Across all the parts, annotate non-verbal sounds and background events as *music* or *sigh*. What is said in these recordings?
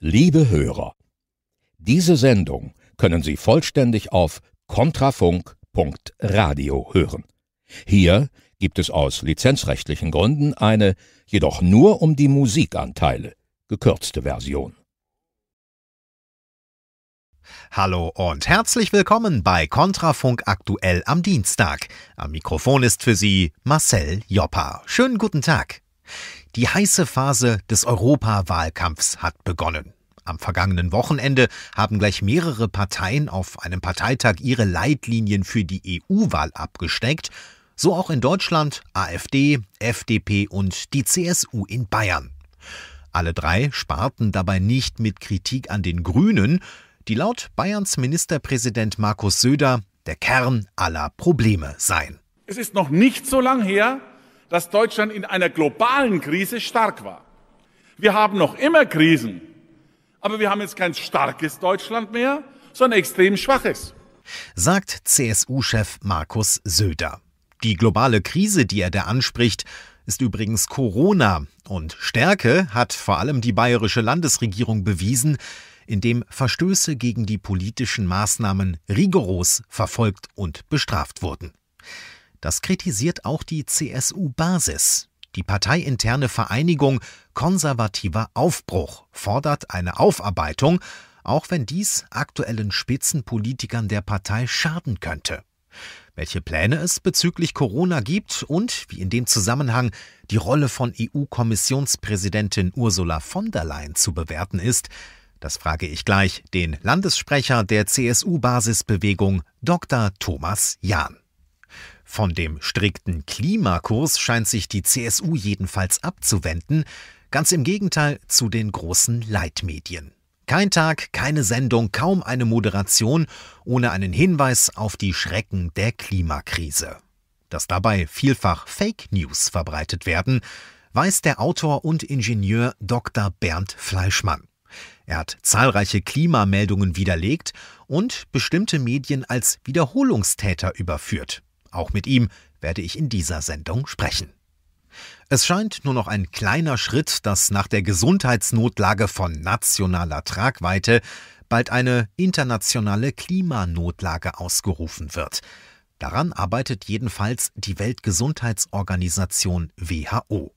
Liebe Hörer, diese Sendung können Sie vollständig auf kontrafunk.radio hören. Hier gibt es aus lizenzrechtlichen Gründen eine, jedoch nur um die Musikanteile, gekürzte Version. Hallo und herzlich willkommen bei Kontrafunk aktuell am Dienstag. Am Mikrofon ist für Sie Marcel Joppa. Schönen guten Tag. Die heiße Phase des Europawahlkampfs hat begonnen. Am vergangenen Wochenende haben gleich mehrere Parteien auf einem Parteitag ihre Leitlinien für die EU-Wahl abgesteckt, so auch in Deutschland AfD, FDP und die CSU in Bayern. Alle drei sparten dabei nicht mit Kritik an den Grünen, die laut Bayerns Ministerpräsident Markus Söder der Kern aller Probleme seien. Es ist noch nicht so lang her, dass Deutschland in einer globalen Krise stark war. Wir haben noch immer Krisen, aber wir haben jetzt kein starkes Deutschland mehr, sondern extrem schwaches. Sagt CSU-Chef Markus Söder. Die globale Krise, die er da anspricht, ist übrigens Corona. Und Stärke hat vor allem die bayerische Landesregierung bewiesen, indem Verstöße gegen die politischen Maßnahmen rigoros verfolgt und bestraft wurden. Das kritisiert auch die CSU-Basis. Die parteiinterne Vereinigung Konservativer Aufbruch fordert eine Aufarbeitung, auch wenn dies aktuellen Spitzenpolitikern der Partei schaden könnte. Welche Pläne es bezüglich Corona gibt und, wie in dem Zusammenhang, die Rolle von EU-Kommissionspräsidentin Ursula von der Leyen zu bewerten ist, das frage ich gleich den Landessprecher der CSU-Basisbewegung Dr. Thomas Jahn. Von dem strikten Klimakurs scheint sich die CSU jedenfalls abzuwenden, ganz im Gegenteil zu den großen Leitmedien. Kein Tag, keine Sendung, kaum eine Moderation ohne einen Hinweis auf die Schrecken der Klimakrise. Dass dabei vielfach Fake News verbreitet werden, weiß der Autor und Ingenieur Dr. Bernd Fleischmann. Er hat zahlreiche Klimameldungen widerlegt und bestimmte Medien als Wiederholungstäter überführt. Auch mit ihm werde ich in dieser Sendung sprechen. Es scheint nur noch ein kleiner Schritt, dass nach der Gesundheitsnotlage von nationaler Tragweite bald eine internationale Klimanotlage ausgerufen wird. Daran arbeitet jedenfalls die Weltgesundheitsorganisation WHO.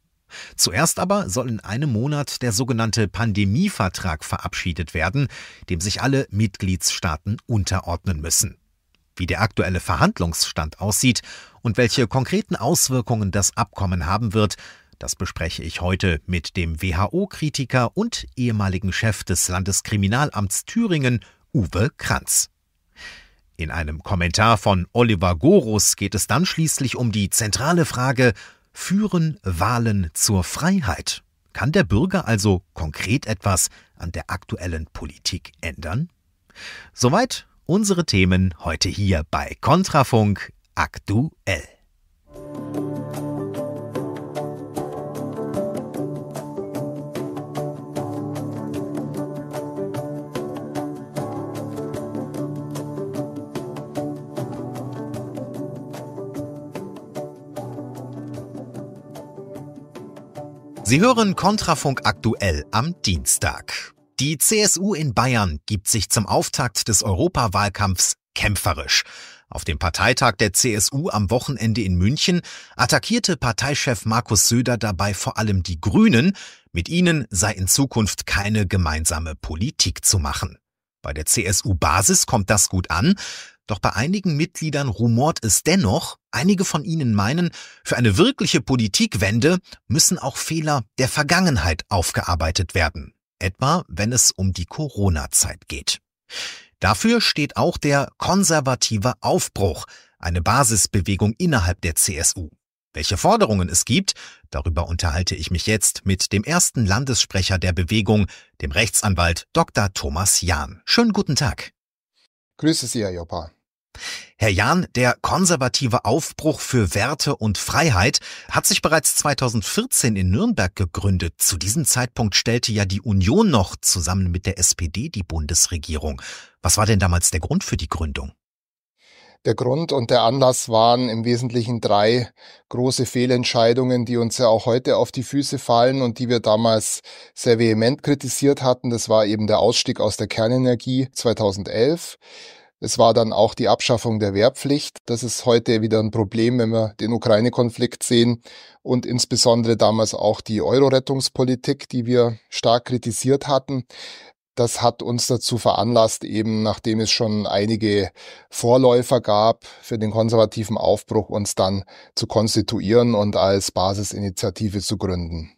Zuerst aber soll in einem Monat der sogenannte Pandemievertrag verabschiedet werden, dem sich alle Mitgliedstaaten unterordnen müssen. Wie der aktuelle Verhandlungsstand aussieht und welche konkreten Auswirkungen das Abkommen haben wird, das bespreche ich heute mit dem WHO-Kritiker und ehemaligen Chef des Landeskriminalamts Thüringen, Uwe Kranz. In einem Kommentar von Oliver Gorus geht es dann schließlich um die zentrale Frage, führen Wahlen zur Freiheit? Kann der Bürger also konkret etwas an der aktuellen Politik ändern? Soweit Unsere Themen heute hier bei Kontrafunk aktuell. Sie hören Kontrafunk aktuell am Dienstag. Die CSU in Bayern gibt sich zum Auftakt des Europawahlkampfs kämpferisch. Auf dem Parteitag der CSU am Wochenende in München attackierte Parteichef Markus Söder dabei vor allem die Grünen, mit ihnen sei in Zukunft keine gemeinsame Politik zu machen. Bei der CSU-Basis kommt das gut an, doch bei einigen Mitgliedern rumort es dennoch, einige von ihnen meinen, für eine wirkliche Politikwende müssen auch Fehler der Vergangenheit aufgearbeitet werden etwa wenn es um die Corona-Zeit geht. Dafür steht auch der konservative Aufbruch, eine Basisbewegung innerhalb der CSU. Welche Forderungen es gibt, darüber unterhalte ich mich jetzt mit dem ersten Landessprecher der Bewegung, dem Rechtsanwalt Dr. Thomas Jahn. Schönen guten Tag. Grüße Sie, Herr Joppa. Herr Jahn, der konservative Aufbruch für Werte und Freiheit hat sich bereits 2014 in Nürnberg gegründet. Zu diesem Zeitpunkt stellte ja die Union noch zusammen mit der SPD die Bundesregierung. Was war denn damals der Grund für die Gründung? Der Grund und der Anlass waren im Wesentlichen drei große Fehlentscheidungen, die uns ja auch heute auf die Füße fallen und die wir damals sehr vehement kritisiert hatten. Das war eben der Ausstieg aus der Kernenergie 2011 es war dann auch die Abschaffung der Wehrpflicht. Das ist heute wieder ein Problem, wenn wir den Ukraine-Konflikt sehen und insbesondere damals auch die Euro-Rettungspolitik, die wir stark kritisiert hatten. Das hat uns dazu veranlasst, eben nachdem es schon einige Vorläufer gab für den konservativen Aufbruch, uns dann zu konstituieren und als Basisinitiative zu gründen.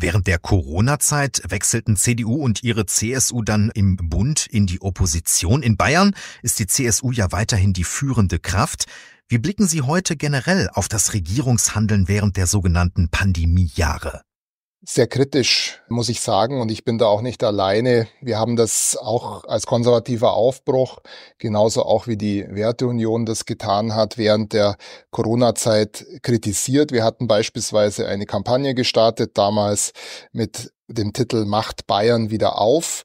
Während der Corona-Zeit wechselten CDU und ihre CSU dann im Bund in die Opposition. In Bayern ist die CSU ja weiterhin die führende Kraft. Wie blicken Sie heute generell auf das Regierungshandeln während der sogenannten Pandemiejahre? sehr kritisch, muss ich sagen. Und ich bin da auch nicht alleine. Wir haben das auch als konservativer Aufbruch, genauso auch wie die Werteunion das getan hat, während der Corona-Zeit kritisiert. Wir hatten beispielsweise eine Kampagne gestartet, damals mit dem Titel Macht Bayern wieder auf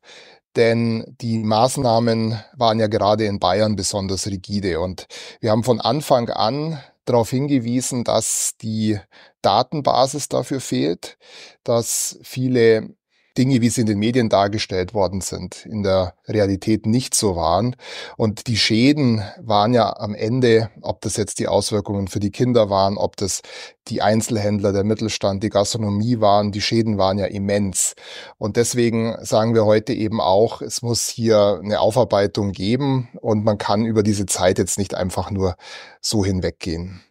denn die Maßnahmen waren ja gerade in Bayern besonders rigide. Und wir haben von Anfang an darauf hingewiesen, dass die Datenbasis dafür fehlt, dass viele Dinge, wie sie in den Medien dargestellt worden sind, in der Realität nicht so waren. Und die Schäden waren ja am Ende, ob das jetzt die Auswirkungen für die Kinder waren, ob das die Einzelhändler, der Mittelstand, die Gastronomie waren, die Schäden waren ja immens. Und deswegen sagen wir heute eben auch, es muss hier eine Aufarbeitung geben und man kann über diese Zeit jetzt nicht einfach nur so hinweggehen.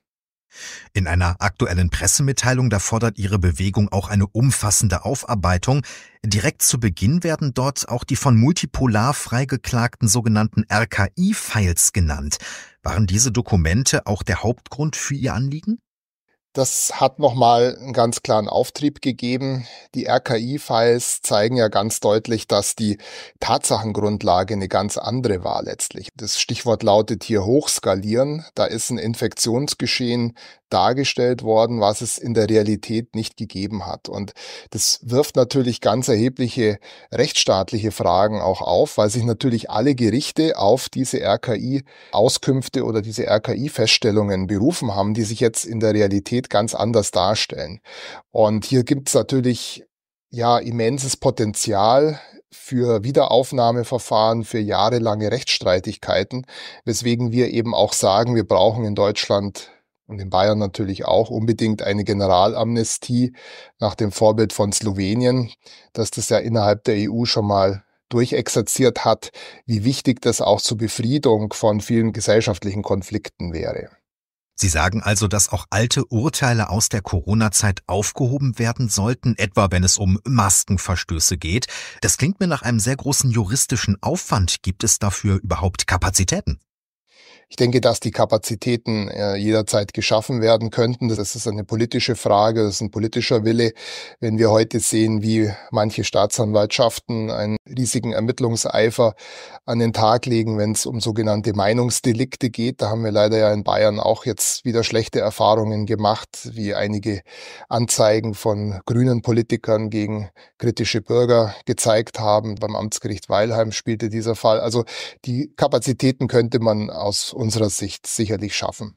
In einer aktuellen Pressemitteilung, da fordert ihre Bewegung auch eine umfassende Aufarbeitung. Direkt zu Beginn werden dort auch die von Multipolar freigeklagten sogenannten RKI-Files genannt. Waren diese Dokumente auch der Hauptgrund für ihr Anliegen? Das hat nochmal einen ganz klaren Auftrieb gegeben. Die RKI-Files zeigen ja ganz deutlich, dass die Tatsachengrundlage eine ganz andere war letztlich. Das Stichwort lautet hier hochskalieren. Da ist ein Infektionsgeschehen dargestellt worden, was es in der Realität nicht gegeben hat. Und das wirft natürlich ganz erhebliche rechtsstaatliche Fragen auch auf, weil sich natürlich alle Gerichte auf diese RKI-Auskünfte oder diese RKI-Feststellungen berufen haben, die sich jetzt in der Realität Realität ganz anders darstellen. Und hier gibt es natürlich ja immenses Potenzial für Wiederaufnahmeverfahren, für jahrelange Rechtsstreitigkeiten, weswegen wir eben auch sagen, wir brauchen in Deutschland und in Bayern natürlich auch unbedingt eine Generalamnestie nach dem Vorbild von Slowenien, dass das ja innerhalb der EU schon mal durchexerziert hat, wie wichtig das auch zur Befriedung von vielen gesellschaftlichen Konflikten wäre. Sie sagen also, dass auch alte Urteile aus der Corona-Zeit aufgehoben werden sollten, etwa wenn es um Maskenverstöße geht. Das klingt mir nach einem sehr großen juristischen Aufwand. Gibt es dafür überhaupt Kapazitäten? Ich denke, dass die Kapazitäten äh, jederzeit geschaffen werden könnten. Das ist eine politische Frage, das ist ein politischer Wille. Wenn wir heute sehen, wie manche Staatsanwaltschaften einen riesigen Ermittlungseifer an den Tag legen, wenn es um sogenannte Meinungsdelikte geht, da haben wir leider ja in Bayern auch jetzt wieder schlechte Erfahrungen gemacht, wie einige Anzeigen von grünen Politikern gegen kritische Bürger gezeigt haben. Beim Amtsgericht Weilheim spielte dieser Fall. Also die Kapazitäten könnte man aus unserer Sicht sicherlich schaffen.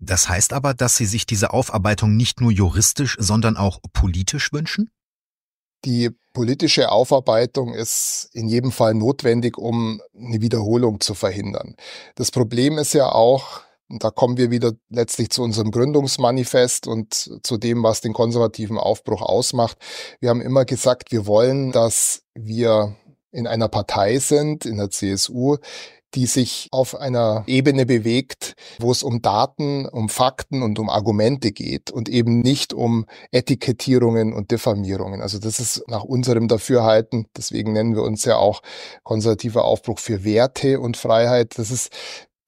Das heißt aber, dass Sie sich diese Aufarbeitung nicht nur juristisch, sondern auch politisch wünschen? Die politische Aufarbeitung ist in jedem Fall notwendig, um eine Wiederholung zu verhindern. Das Problem ist ja auch, und da kommen wir wieder letztlich zu unserem Gründungsmanifest und zu dem, was den konservativen Aufbruch ausmacht. Wir haben immer gesagt, wir wollen, dass wir in einer Partei sind, in der CSU, die sich auf einer Ebene bewegt, wo es um Daten, um Fakten und um Argumente geht und eben nicht um Etikettierungen und Diffamierungen. Also das ist nach unserem Dafürhalten, deswegen nennen wir uns ja auch konservativer Aufbruch für Werte und Freiheit. Das ist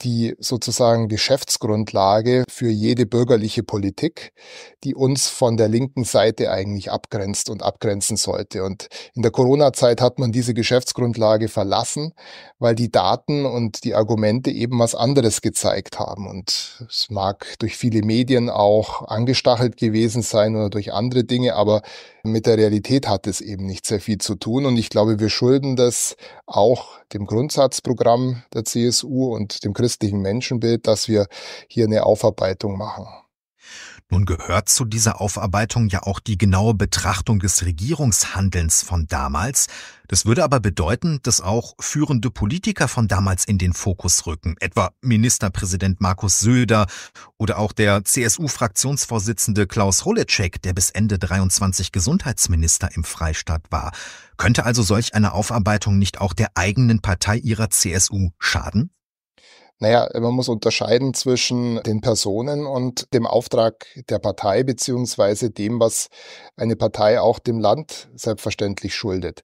die sozusagen Geschäftsgrundlage für jede bürgerliche Politik, die uns von der linken Seite eigentlich abgrenzt und abgrenzen sollte. Und in der Corona-Zeit hat man diese Geschäftsgrundlage verlassen, weil die Daten und die Argumente eben was anderes gezeigt haben. Und es mag durch viele Medien auch angestachelt gewesen sein oder durch andere Dinge, aber mit der Realität hat es eben nicht sehr viel zu tun. Und ich glaube, wir schulden das auch dem Grundsatzprogramm der CSU und dem Christen christlichen Menschenbild, dass wir hier eine Aufarbeitung machen. Nun gehört zu dieser Aufarbeitung ja auch die genaue Betrachtung des Regierungshandelns von damals. Das würde aber bedeuten, dass auch führende Politiker von damals in den Fokus rücken, etwa Ministerpräsident Markus Söder oder auch der CSU-Fraktionsvorsitzende Klaus Holecek, der bis Ende 23 Gesundheitsminister im Freistaat war. Könnte also solch eine Aufarbeitung nicht auch der eigenen Partei ihrer CSU schaden? Naja, man muss unterscheiden zwischen den Personen und dem Auftrag der Partei beziehungsweise dem, was eine Partei auch dem Land selbstverständlich schuldet.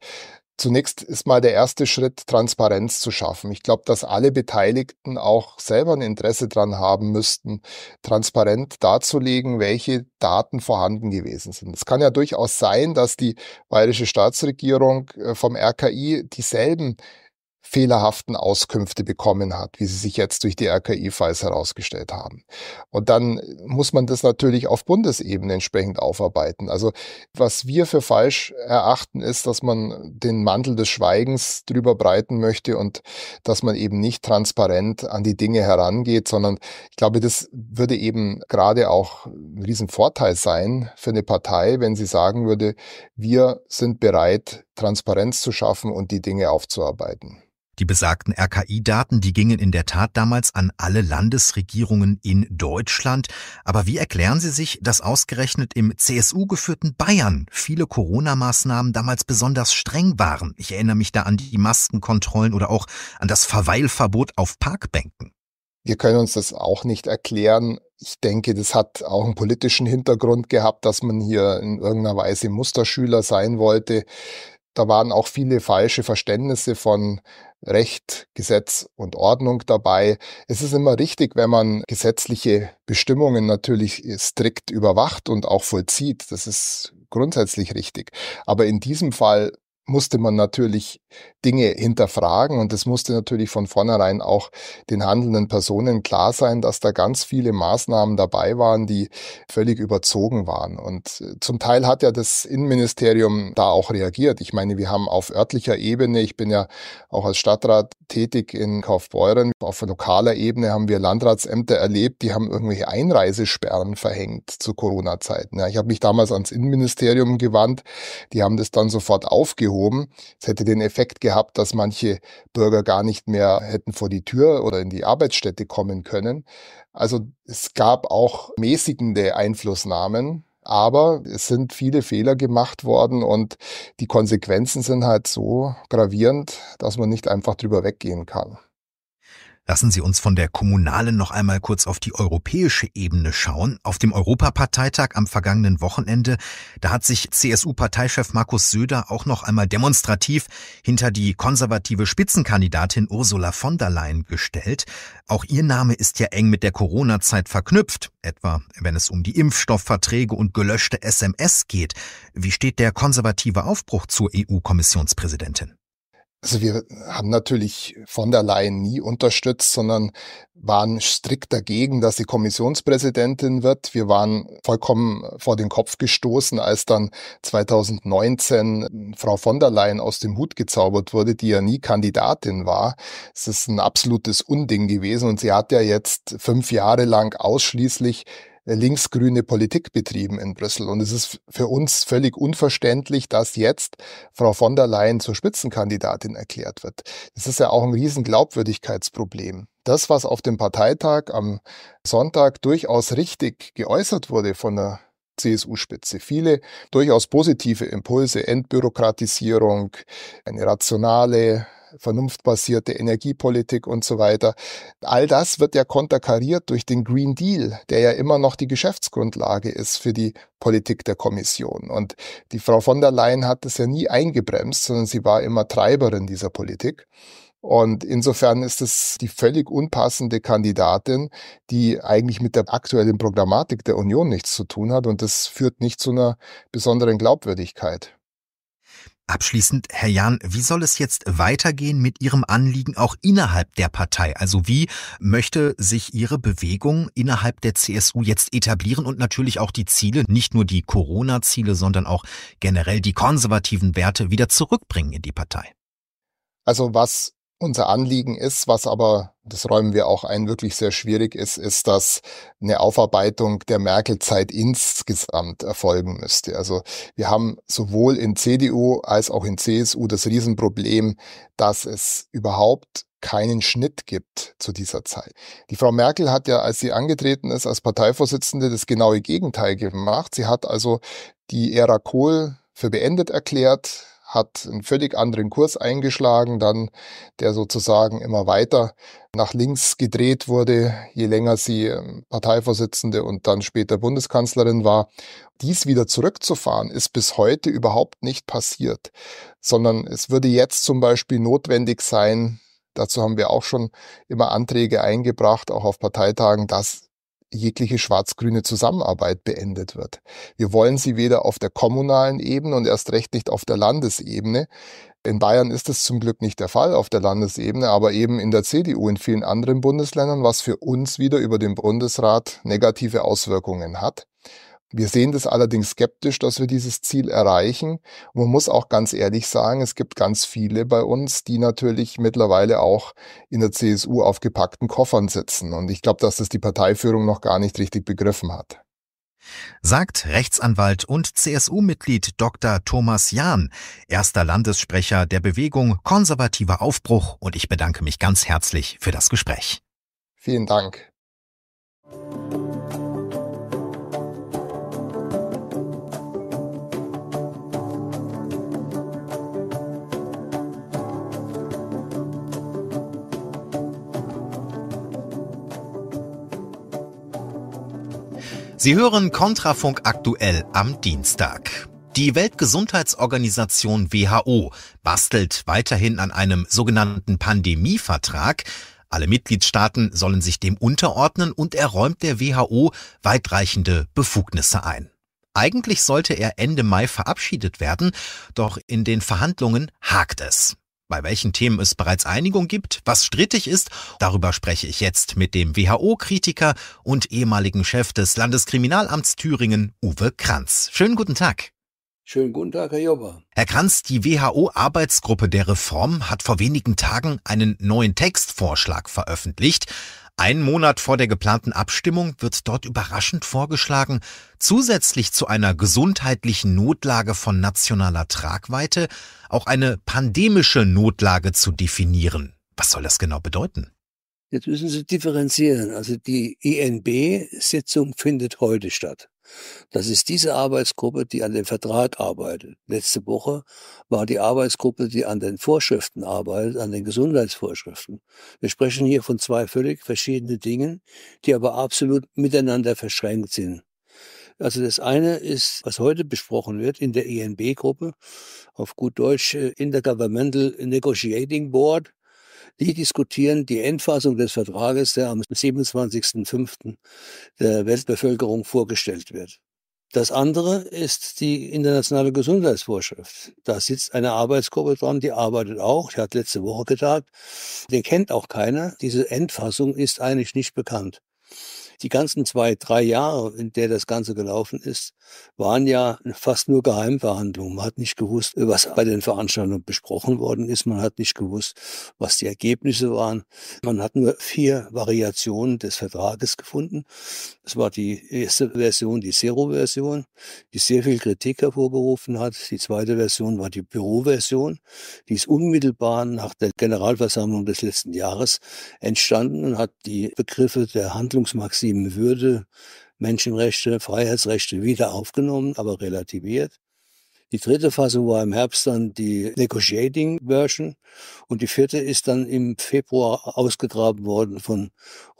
Zunächst ist mal der erste Schritt, Transparenz zu schaffen. Ich glaube, dass alle Beteiligten auch selber ein Interesse dran haben müssten, transparent darzulegen, welche Daten vorhanden gewesen sind. Es kann ja durchaus sein, dass die bayerische Staatsregierung äh, vom RKI dieselben fehlerhaften Auskünfte bekommen hat, wie sie sich jetzt durch die RKI-Files herausgestellt haben. Und dann muss man das natürlich auf Bundesebene entsprechend aufarbeiten. Also was wir für falsch erachten, ist, dass man den Mantel des Schweigens drüber breiten möchte und dass man eben nicht transparent an die Dinge herangeht, sondern ich glaube, das würde eben gerade auch ein Riesenvorteil sein für eine Partei, wenn sie sagen würde, wir sind bereit, Transparenz zu schaffen und die Dinge aufzuarbeiten. Die besagten RKI-Daten, die gingen in der Tat damals an alle Landesregierungen in Deutschland. Aber wie erklären Sie sich, dass ausgerechnet im CSU geführten Bayern viele Corona-Maßnahmen damals besonders streng waren? Ich erinnere mich da an die Maskenkontrollen oder auch an das Verweilverbot auf Parkbänken. Wir können uns das auch nicht erklären. Ich denke, das hat auch einen politischen Hintergrund gehabt, dass man hier in irgendeiner Weise Musterschüler sein wollte. Da waren auch viele falsche Verständnisse von Recht, Gesetz und Ordnung dabei. Es ist immer richtig, wenn man gesetzliche Bestimmungen natürlich strikt überwacht und auch vollzieht. Das ist grundsätzlich richtig. Aber in diesem Fall musste man natürlich Dinge hinterfragen und es musste natürlich von vornherein auch den handelnden Personen klar sein, dass da ganz viele Maßnahmen dabei waren, die völlig überzogen waren. Und äh, zum Teil hat ja das Innenministerium da auch reagiert. Ich meine, wir haben auf örtlicher Ebene, ich bin ja auch als Stadtrat tätig in Kaufbeuren, auf lokaler Ebene haben wir Landratsämter erlebt, die haben irgendwelche Einreisesperren verhängt zu Corona-Zeiten. Ja, ich habe mich damals ans Innenministerium gewandt, die haben das dann sofort aufgehoben aufgehoben. Es hätte den Effekt gehabt, dass manche Bürger gar nicht mehr hätten vor die Tür oder in die Arbeitsstätte kommen können. Also es gab auch mäßigende Einflussnahmen. Aber es sind viele Fehler gemacht worden und die Konsequenzen sind halt so gravierend, dass man nicht einfach drüber weggehen kann. Lassen Sie uns von der kommunalen noch einmal kurz auf die europäische Ebene schauen. Auf dem Europaparteitag am vergangenen Wochenende, da hat sich CSU-Parteichef Markus Söder auch noch einmal demonstrativ hinter die konservative Spitzenkandidatin Ursula von der Leyen gestellt. Auch ihr Name ist ja eng mit der Corona-Zeit verknüpft, etwa wenn es um die Impfstoffverträge und gelöschte SMS geht. Wie steht der konservative Aufbruch zur EU-Kommissionspräsidentin? Also wir haben natürlich von der Leyen nie unterstützt, sondern waren strikt dagegen, dass sie Kommissionspräsidentin wird. Wir waren vollkommen vor den Kopf gestoßen, als dann 2019 Frau von der Leyen aus dem Hut gezaubert wurde, die ja nie Kandidatin war. Es ist ein absolutes Unding gewesen und sie hat ja jetzt fünf Jahre lang ausschließlich linksgrüne Politik betrieben in Brüssel. Und es ist für uns völlig unverständlich, dass jetzt Frau von der Leyen zur Spitzenkandidatin erklärt wird. Das ist ja auch ein Riesenglaubwürdigkeitsproblem. das, was auf dem Parteitag am Sonntag durchaus richtig geäußert wurde von der CSU-Spitze. Viele durchaus positive Impulse, Entbürokratisierung, eine rationale vernunftbasierte Energiepolitik und so weiter. All das wird ja konterkariert durch den Green Deal, der ja immer noch die Geschäftsgrundlage ist für die Politik der Kommission. Und die Frau von der Leyen hat das ja nie eingebremst, sondern sie war immer Treiberin dieser Politik. Und insofern ist es die völlig unpassende Kandidatin, die eigentlich mit der aktuellen Programmatik der Union nichts zu tun hat. Und das führt nicht zu einer besonderen Glaubwürdigkeit. Abschließend, Herr Jahn, wie soll es jetzt weitergehen mit Ihrem Anliegen auch innerhalb der Partei? Also wie möchte sich Ihre Bewegung innerhalb der CSU jetzt etablieren und natürlich auch die Ziele, nicht nur die Corona-Ziele, sondern auch generell die konservativen Werte wieder zurückbringen in die Partei? Also was unser Anliegen ist, was aber, das räumen wir auch ein, wirklich sehr schwierig ist, ist, dass eine Aufarbeitung der Merkel-Zeit insgesamt erfolgen müsste. Also wir haben sowohl in CDU als auch in CSU das Riesenproblem, dass es überhaupt keinen Schnitt gibt zu dieser Zeit. Die Frau Merkel hat ja, als sie angetreten ist als Parteivorsitzende, das genaue Gegenteil gemacht. Sie hat also die Ära Kohl für beendet erklärt, hat einen völlig anderen Kurs eingeschlagen, dann der sozusagen immer weiter nach links gedreht wurde, je länger sie ähm, Parteivorsitzende und dann später Bundeskanzlerin war. Dies wieder zurückzufahren, ist bis heute überhaupt nicht passiert, sondern es würde jetzt zum Beispiel notwendig sein, dazu haben wir auch schon immer Anträge eingebracht, auch auf Parteitagen, dass jegliche schwarz-grüne Zusammenarbeit beendet wird. Wir wollen sie weder auf der kommunalen Ebene und erst recht nicht auf der Landesebene. In Bayern ist es zum Glück nicht der Fall auf der Landesebene, aber eben in der CDU in vielen anderen Bundesländern, was für uns wieder über den Bundesrat negative Auswirkungen hat. Wir sehen das allerdings skeptisch, dass wir dieses Ziel erreichen. man muss auch ganz ehrlich sagen, es gibt ganz viele bei uns, die natürlich mittlerweile auch in der CSU auf gepackten Koffern sitzen. Und ich glaube, dass das die Parteiführung noch gar nicht richtig begriffen hat sagt Rechtsanwalt und CSU-Mitglied Dr. Thomas Jahn, erster Landessprecher der Bewegung Konservativer Aufbruch und ich bedanke mich ganz herzlich für das Gespräch. Vielen Dank. Sie hören Kontrafunk aktuell am Dienstag. Die Weltgesundheitsorganisation WHO bastelt weiterhin an einem sogenannten Pandemievertrag. Alle Mitgliedstaaten sollen sich dem unterordnen und er räumt der WHO weitreichende Befugnisse ein. Eigentlich sollte er Ende Mai verabschiedet werden, doch in den Verhandlungen hakt es bei welchen Themen es bereits Einigung gibt, was strittig ist, darüber spreche ich jetzt mit dem WHO-Kritiker und ehemaligen Chef des Landeskriminalamts Thüringen, Uwe Kranz. Schönen guten Tag. Schönen guten Tag, Herr Jobber. Herr Kranz, die WHO-Arbeitsgruppe der Reform hat vor wenigen Tagen einen neuen Textvorschlag veröffentlicht. Ein Monat vor der geplanten Abstimmung wird dort überraschend vorgeschlagen, zusätzlich zu einer gesundheitlichen Notlage von nationaler Tragweite auch eine pandemische Notlage zu definieren. Was soll das genau bedeuten? Jetzt müssen Sie differenzieren. Also die INB-Sitzung e findet heute statt. Das ist diese Arbeitsgruppe, die an dem Vertrag arbeitet. Letzte Woche war die Arbeitsgruppe, die an den Vorschriften arbeitet, an den Gesundheitsvorschriften. Wir sprechen hier von zwei völlig verschiedenen Dingen, die aber absolut miteinander verschränkt sind. Also das eine ist, was heute besprochen wird in der INB-Gruppe, e auf gut Deutsch äh, Intergovernmental Negotiating Board. Die diskutieren die Endfassung des Vertrages, der am 27.05. der Weltbevölkerung vorgestellt wird. Das andere ist die internationale Gesundheitsvorschrift. Da sitzt eine Arbeitsgruppe dran, die arbeitet auch, die hat letzte Woche getagt. Den kennt auch keiner. Diese Endfassung ist eigentlich nicht bekannt die ganzen zwei, drei Jahre, in der das Ganze gelaufen ist, waren ja fast nur Geheimverhandlungen. Man hat nicht gewusst, was bei den Veranstaltungen besprochen worden ist. Man hat nicht gewusst, was die Ergebnisse waren. Man hat nur vier Variationen des Vertrages gefunden. Das war die erste Version, die Zero-Version, die sehr viel Kritik hervorgerufen hat. Die zweite Version war die Büro-Version. Die ist unmittelbar nach der Generalversammlung des letzten Jahres entstanden und hat die Begriffe der Handlungsmaxime 2007 würde Menschenrechte, Freiheitsrechte wieder aufgenommen, aber relativiert. Die dritte Fassung war im Herbst dann die Negotiating Version und die vierte ist dann im Februar ausgegraben worden von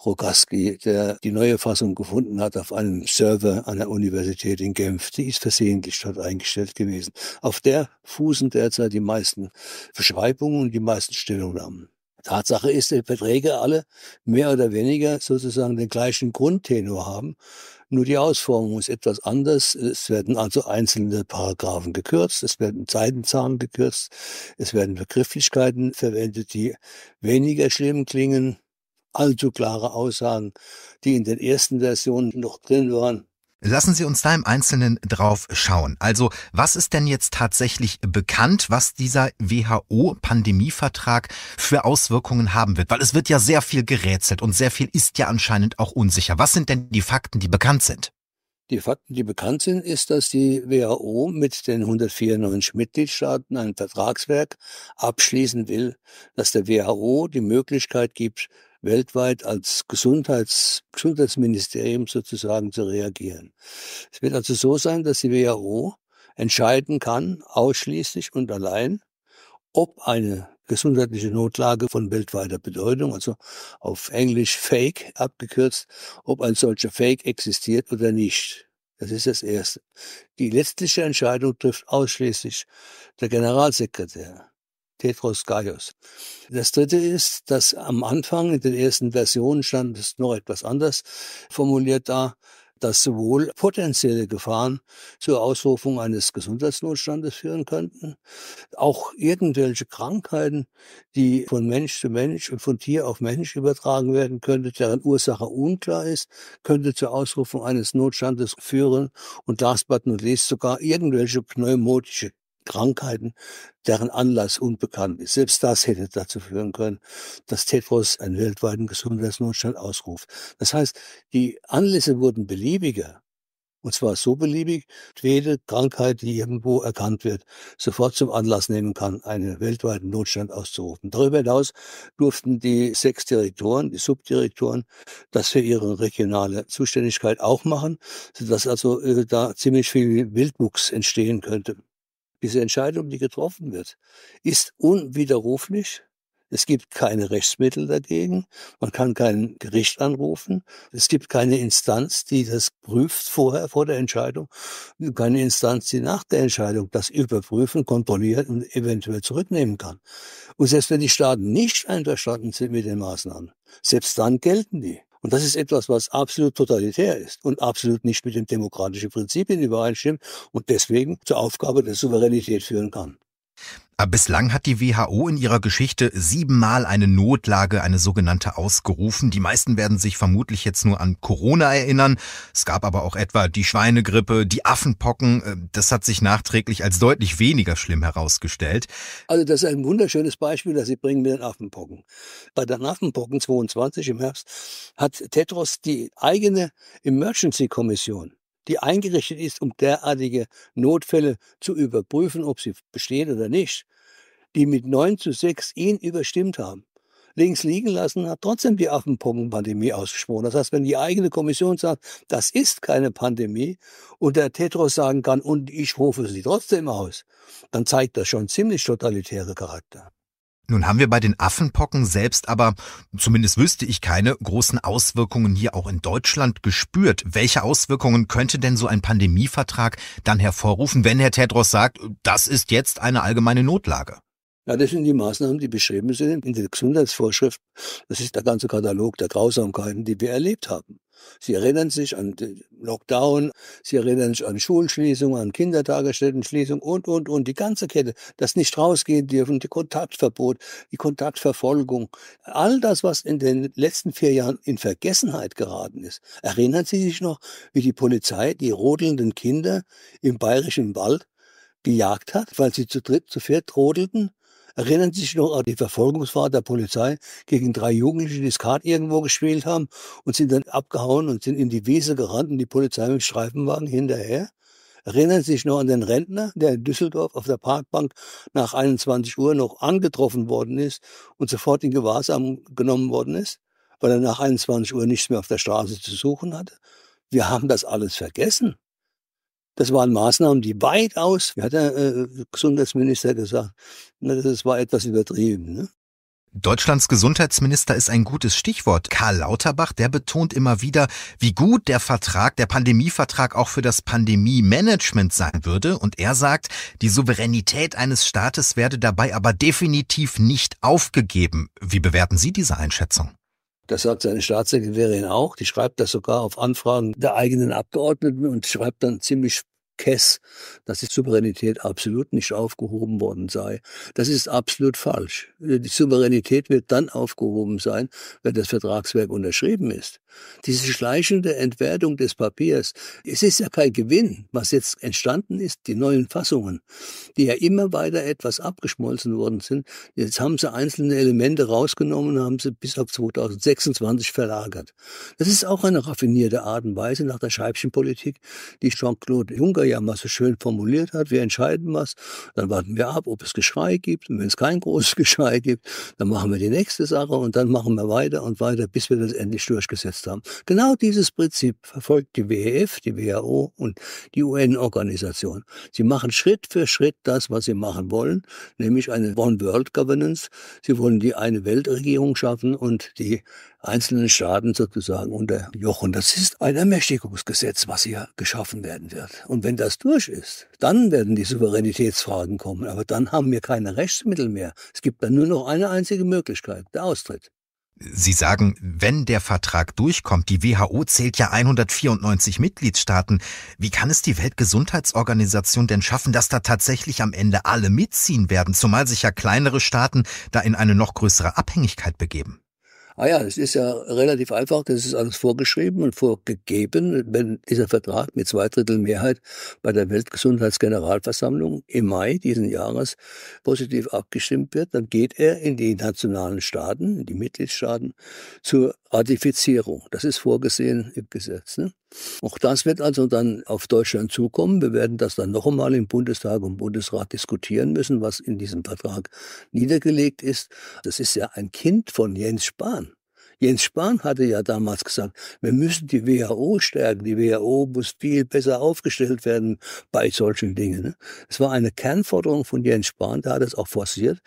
Rogaski, der die neue Fassung gefunden hat auf einem Server an der Universität in Genf. Die ist versehentlich dort eingestellt gewesen. Auf der fußen derzeit die meisten Beschreibungen und die meisten Stellungnahmen. Tatsache ist, die Verträge alle mehr oder weniger sozusagen den gleichen Grundtenor haben. Nur die Ausformung ist etwas anders. Es werden also einzelne Paragraphen gekürzt, es werden Seitenzahlen gekürzt, es werden Begrifflichkeiten verwendet, die weniger schlimm klingen. Allzu also klare Aussagen, die in den ersten Versionen noch drin waren, Lassen Sie uns da im Einzelnen drauf schauen. Also, was ist denn jetzt tatsächlich bekannt, was dieser WHO-Pandemievertrag für Auswirkungen haben wird? Weil es wird ja sehr viel gerätselt und sehr viel ist ja anscheinend auch unsicher. Was sind denn die Fakten, die bekannt sind? Die Fakten, die bekannt sind, ist, dass die WHO mit den 194 Mitgliedstaaten ein Vertragswerk abschließen will, dass der WHO die Möglichkeit gibt, weltweit als Gesundheits Gesundheitsministerium sozusagen zu reagieren. Es wird also so sein, dass die WHO entscheiden kann, ausschließlich und allein, ob eine gesundheitliche Notlage von weltweiter Bedeutung, also auf Englisch Fake abgekürzt, ob ein solcher Fake existiert oder nicht. Das ist das Erste. Die letztliche Entscheidung trifft ausschließlich der Generalsekretär. Tetros Gaius. Das dritte ist, dass am Anfang in den ersten Versionen stand es noch etwas anders formuliert da, dass sowohl potenzielle Gefahren zur Ausrufung eines Gesundheitsnotstandes führen könnten, auch irgendwelche Krankheiten, die von Mensch zu Mensch und von Tier auf Mensch übertragen werden könnte, deren Ursache unklar ist, könnte zur Ausrufung eines Notstandes führen und last but not least sogar irgendwelche pneumotische Krankheiten, deren Anlass unbekannt ist. Selbst das hätte dazu führen können, dass Tetros einen weltweiten Gesundheitsnotstand ausruft. Das heißt, die Anlässe wurden beliebiger. Und zwar so beliebig, jede Krankheit, die irgendwo erkannt wird, sofort zum Anlass nehmen kann, einen weltweiten Notstand auszurufen. Darüber hinaus durften die sechs Direktoren, die Subdirektoren, das für ihre regionale Zuständigkeit auch machen, sodass also äh, da ziemlich viel Wildwuchs entstehen könnte. Diese Entscheidung, die getroffen wird, ist unwiderruflich. Es gibt keine Rechtsmittel dagegen. Man kann kein Gericht anrufen. Es gibt keine Instanz, die das prüft vorher, vor der Entscheidung. Keine Instanz, die nach der Entscheidung das überprüfen, kontrollieren und eventuell zurücknehmen kann. Und selbst wenn die Staaten nicht einverstanden sind mit den Maßnahmen, selbst dann gelten die. Und das ist etwas, was absolut totalitär ist und absolut nicht mit den demokratischen Prinzipien übereinstimmt und deswegen zur Aufgabe der Souveränität führen kann. Bislang hat die WHO in ihrer Geschichte siebenmal eine Notlage, eine sogenannte, ausgerufen. Die meisten werden sich vermutlich jetzt nur an Corona erinnern. Es gab aber auch etwa die Schweinegrippe, die Affenpocken. Äh, das hat sich nachträglich als deutlich weniger schlimm herausgestellt. Also das ist ein wunderschönes Beispiel, das Sie bringen mit den Affenpocken. Bei den Affenpocken 22 im Herbst hat Tetros die eigene Emergency-Kommission die eingerichtet ist, um derartige Notfälle zu überprüfen, ob sie bestehen oder nicht, die mit 9 zu 6 ihn überstimmt haben. Links liegen lassen hat trotzdem die Affenpockenpandemie ausgesprochen. Das heißt, wenn die eigene Kommission sagt, das ist keine Pandemie und der Tetros sagen kann, und ich rufe sie trotzdem aus, dann zeigt das schon ziemlich totalitäre Charakter. Nun haben wir bei den Affenpocken selbst aber, zumindest wüsste ich keine, großen Auswirkungen hier auch in Deutschland gespürt. Welche Auswirkungen könnte denn so ein Pandemievertrag dann hervorrufen, wenn Herr Tedros sagt, das ist jetzt eine allgemeine Notlage? Ja, das sind die Maßnahmen, die beschrieben sind in der Gesundheitsvorschrift. Das ist der ganze Katalog der Grausamkeiten, die wir erlebt haben. Sie erinnern sich an Lockdown, sie erinnern sich an Schulschließung, an Kindertagesstättenschließung und, und, und. Die ganze Kette, das nicht rausgehen dürfen, die Kontaktverbot, die Kontaktverfolgung. All das, was in den letzten vier Jahren in Vergessenheit geraten ist. Erinnern Sie sich noch, wie die Polizei die rodelnden Kinder im bayerischen Wald gejagt hat, weil sie zu dritt, zu viert rodelten Erinnern Sie sich noch an die Verfolgungsfahrt der Polizei gegen drei Jugendliche, die Skat irgendwo gespielt haben und sind dann abgehauen und sind in die Wiese gerannt und die Polizei mit Streifenwagen hinterher? Erinnern Sie sich noch an den Rentner, der in Düsseldorf auf der Parkbank nach 21 Uhr noch angetroffen worden ist und sofort in Gewahrsam genommen worden ist, weil er nach 21 Uhr nichts mehr auf der Straße zu suchen hatte? Wir haben das alles vergessen. Das waren Maßnahmen, die weitaus, wie hat der äh, Gesundheitsminister gesagt, ne, das war etwas übertrieben. Ne? Deutschlands Gesundheitsminister ist ein gutes Stichwort. Karl Lauterbach, der betont immer wieder, wie gut der Vertrag, der Pandemievertrag auch für das Pandemie-Management sein würde. Und er sagt, die Souveränität eines Staates werde dabei aber definitiv nicht aufgegeben. Wie bewerten Sie diese Einschätzung? Das sagt seine Staatssekretärin auch. Die schreibt das sogar auf Anfragen der eigenen Abgeordneten und schreibt dann ziemlich kess, dass die Souveränität absolut nicht aufgehoben worden sei. Das ist absolut falsch. Die Souveränität wird dann aufgehoben sein, wenn das Vertragswerk unterschrieben ist. Diese schleichende Entwertung des Papiers, es ist ja kein Gewinn, was jetzt entstanden ist, die neuen Fassungen, die ja immer weiter etwas abgeschmolzen worden sind. Jetzt haben sie einzelne Elemente rausgenommen und haben sie bis auf 2026 verlagert. Das ist auch eine raffinierte Art und Weise nach der Scheibchenpolitik, die Jean-Claude Juncker ja mal so schön formuliert hat. Wir entscheiden was, dann warten wir ab, ob es Geschrei gibt. Und wenn es kein großes *laughs* Geschrei gibt, dann machen wir die nächste Sache und dann machen wir weiter und weiter, bis wir das endlich durchgesetzt haben haben. Genau dieses Prinzip verfolgt die WEF, die WHO und die UN-Organisation. Sie machen Schritt für Schritt das, was sie machen wollen, nämlich eine One-World-Governance. Sie wollen die eine Weltregierung schaffen und die einzelnen Staaten sozusagen unterjochen. Das ist ein Ermächtigungsgesetz, was hier geschaffen werden wird. Und wenn das durch ist, dann werden die Souveränitätsfragen kommen. Aber dann haben wir keine Rechtsmittel mehr. Es gibt dann nur noch eine einzige Möglichkeit, der Austritt. Sie sagen, wenn der Vertrag durchkommt, die WHO zählt ja 194 Mitgliedstaaten, wie kann es die Weltgesundheitsorganisation denn schaffen, dass da tatsächlich am Ende alle mitziehen werden, zumal sich ja kleinere Staaten da in eine noch größere Abhängigkeit begeben? ah ja, es ist ja relativ einfach, das ist alles vorgeschrieben und vorgegeben, wenn dieser Vertrag mit zwei Drittel Mehrheit bei der Weltgesundheitsgeneralversammlung im Mai diesen Jahres positiv abgestimmt wird, dann geht er in die nationalen Staaten, in die Mitgliedstaaten zur Radifizierung. Das ist vorgesehen im Gesetz. Ne? Auch das wird also dann auf Deutschland zukommen. Wir werden das dann noch einmal im Bundestag und Bundesrat diskutieren müssen, was in diesem Vertrag niedergelegt ist. Das ist ja ein Kind von Jens Spahn. Jens Spahn hatte ja damals gesagt, wir müssen die WHO stärken. Die WHO muss viel besser aufgestellt werden bei solchen Dingen. Es ne? war eine Kernforderung von Jens Spahn, der hat es auch forciert.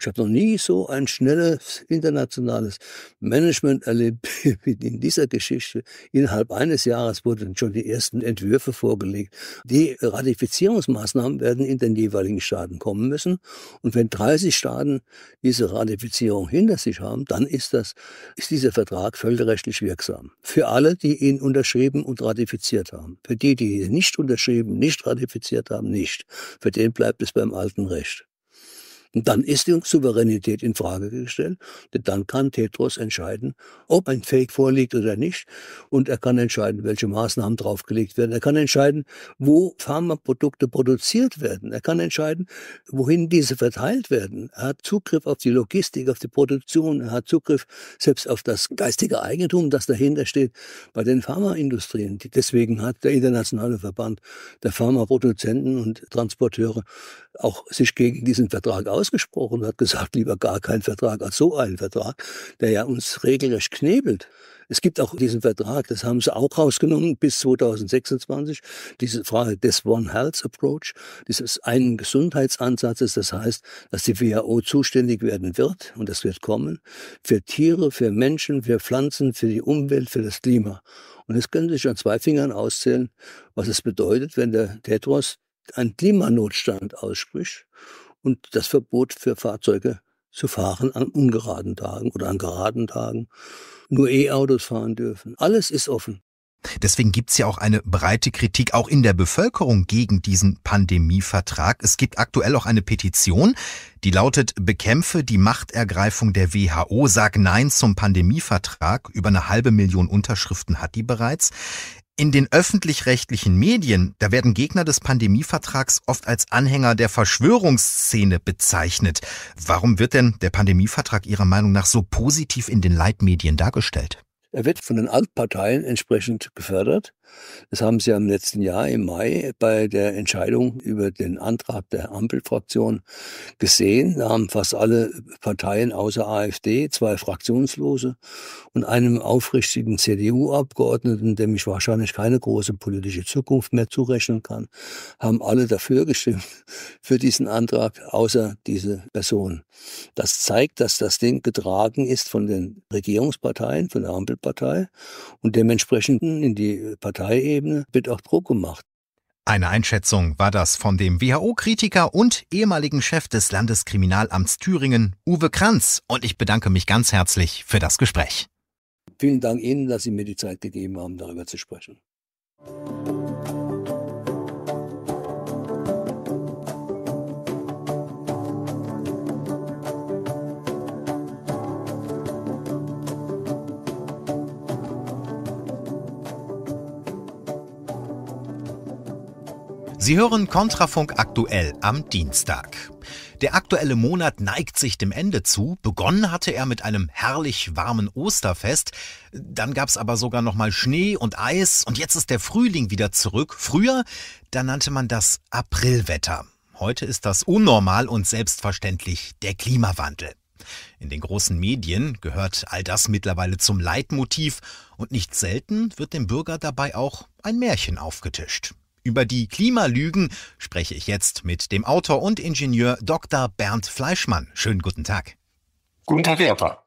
Ich habe noch nie so ein schnelles internationales Management erlebt *laughs* wie in dieser Geschichte. Innerhalb eines Jahres wurden schon die ersten Entwürfe vorgelegt. Die Ratifizierungsmaßnahmen werden in den jeweiligen Staaten kommen müssen. Und wenn 30 Staaten diese Ratifizierung hinter sich haben, dann ist das ist dieser Vertrag völkerrechtlich wirksam. Für alle, die ihn unterschrieben und ratifiziert haben. Für die, die ihn nicht unterschrieben, nicht ratifiziert haben, nicht. Für den bleibt es beim alten Recht. Und dann ist die Souveränität in Frage gestellt. Dann kann Tetros entscheiden, ob ein Fake vorliegt oder nicht. Und er kann entscheiden, welche Maßnahmen draufgelegt werden. Er kann entscheiden, wo Pharmaprodukte produziert werden. Er kann entscheiden, wohin diese verteilt werden. Er hat Zugriff auf die Logistik, auf die Produktion. Er hat Zugriff selbst auf das geistige Eigentum, das dahinter steht bei den Pharmaindustrien. Deswegen hat der internationale Verband der Pharmaproduzenten und Transporteure auch sich gegen diesen Vertrag aus ausgesprochen und hat gesagt, lieber gar keinen Vertrag als so einen Vertrag, der ja uns regelrecht knebelt. Es gibt auch diesen Vertrag, das haben sie auch rausgenommen bis 2026, diese Frage des One Health Approach, dieses einen Gesundheitsansatzes, das heißt, dass die WHO zuständig werden wird, und das wird kommen, für Tiere, für Menschen, für Pflanzen, für die Umwelt, für das Klima. Und es können Sie sich an zwei Fingern auszählen, was es bedeutet, wenn der Tetros einen Klimanotstand ausspricht und das Verbot für Fahrzeuge zu fahren an ungeraden Tagen oder an geraden Tagen. Nur E-Autos fahren dürfen. Alles ist offen. Deswegen gibt es ja auch eine breite Kritik auch in der Bevölkerung gegen diesen Pandemievertrag. Es gibt aktuell auch eine Petition, die lautet Bekämpfe die Machtergreifung der WHO, sag Nein zum Pandemievertrag. Über eine halbe Million Unterschriften hat die bereits. In den öffentlich-rechtlichen Medien, da werden Gegner des Pandemievertrags oft als Anhänger der Verschwörungsszene bezeichnet. Warum wird denn der Pandemievertrag Ihrer Meinung nach so positiv in den Leitmedien dargestellt? Er wird von den Altparteien entsprechend gefördert. Das haben sie ja im letzten Jahr im Mai bei der Entscheidung über den Antrag der Ampelfraktion gesehen. Da haben fast alle Parteien außer AfD, zwei Fraktionslose und einem aufrichtigen CDU-Abgeordneten, dem ich wahrscheinlich keine große politische Zukunft mehr zurechnen kann, haben alle dafür gestimmt, *laughs* für diesen Antrag, außer diese Person. Das zeigt, dass das Ding getragen ist von den Regierungsparteien, von der Ampelpartei und dementsprechend in die Partei Parteiebene wird auch Druck gemacht. Eine Einschätzung war das von dem WHO-Kritiker und ehemaligen Chef des Landeskriminalamts Thüringen, Uwe Kranz. Und ich bedanke mich ganz herzlich für das Gespräch. Vielen Dank Ihnen, dass Sie mir die Zeit gegeben haben, darüber zu sprechen. Sie hören Kontrafunk aktuell am Dienstag. Der aktuelle Monat neigt sich dem Ende zu. Begonnen hatte er mit einem herrlich warmen Osterfest. Dann gab es aber sogar noch mal Schnee und Eis. Und jetzt ist der Frühling wieder zurück. Früher, da nannte man das Aprilwetter. Heute ist das unnormal und selbstverständlich der Klimawandel. In den großen Medien gehört all das mittlerweile zum Leitmotiv und nicht selten wird dem Bürger dabei auch ein Märchen aufgetischt. Über die Klimalügen spreche ich jetzt mit dem Autor und Ingenieur Dr. Bernd Fleischmann. Schönen guten Tag. Guten Tag, Herr Epper.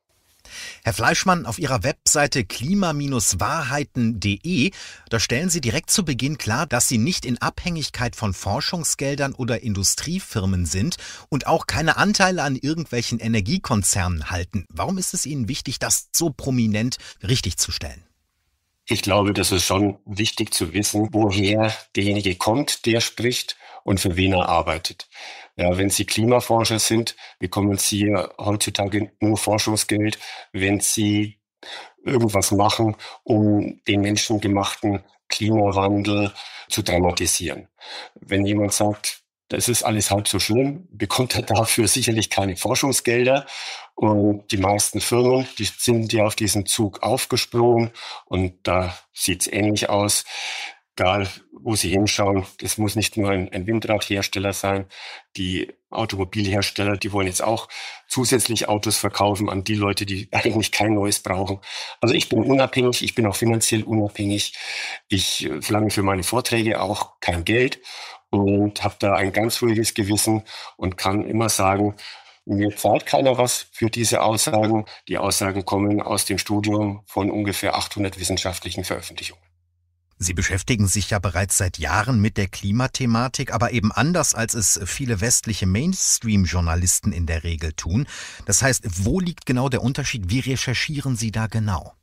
Herr Fleischmann, auf Ihrer Webseite klima-wahrheiten.de, da stellen Sie direkt zu Beginn klar, dass Sie nicht in Abhängigkeit von Forschungsgeldern oder Industriefirmen sind und auch keine Anteile an irgendwelchen Energiekonzernen halten. Warum ist es Ihnen wichtig, das so prominent richtigzustellen? Ich glaube, das ist schon wichtig zu wissen, woher derjenige kommt, der spricht und für wen er arbeitet. Ja, wenn Sie Klimaforscher sind, bekommen Sie heutzutage nur Forschungsgeld, wenn Sie irgendwas machen, um den menschengemachten Klimawandel zu dramatisieren. Wenn jemand sagt, das ist alles halb so schlimm, bekommt er dafür sicherlich keine Forschungsgelder. Und die meisten Firmen, die sind ja auf diesen Zug aufgesprungen und da sieht es ähnlich aus. Egal, wo Sie hinschauen, es muss nicht nur ein, ein Windradhersteller sein. Die Automobilhersteller, die wollen jetzt auch zusätzlich Autos verkaufen an die Leute, die eigentlich kein neues brauchen. Also ich bin unabhängig, ich bin auch finanziell unabhängig. Ich äh, verlange für meine Vorträge auch kein Geld und habe da ein ganz ruhiges Gewissen und kann immer sagen, mir zahlt keiner was für diese Aussagen. Die Aussagen kommen aus dem Studium von ungefähr 800 wissenschaftlichen Veröffentlichungen. Sie beschäftigen sich ja bereits seit Jahren mit der Klimathematik, aber eben anders, als es viele westliche Mainstream-Journalisten in der Regel tun. Das heißt, wo liegt genau der Unterschied? Wie recherchieren Sie da genau?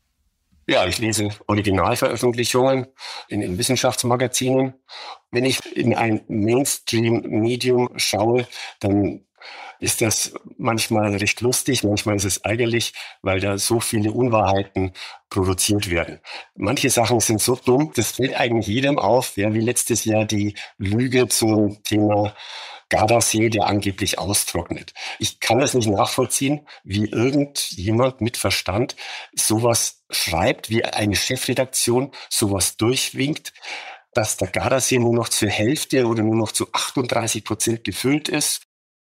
Ja, ich lese Originalveröffentlichungen in, in Wissenschaftsmagazinen. Wenn ich in ein Mainstream-Medium schaue, dann ist das manchmal recht lustig, manchmal ist es ärgerlich, weil da so viele Unwahrheiten produziert werden. Manche Sachen sind so dumm, das fällt eigentlich jedem auf, ja, wie letztes Jahr die Lüge zum Thema Gardasee, der angeblich austrocknet. Ich kann es nicht nachvollziehen, wie irgendjemand mit Verstand sowas schreibt, wie eine Chefredaktion sowas durchwinkt, dass der Gardasee nur noch zur Hälfte oder nur noch zu 38 Prozent gefüllt ist.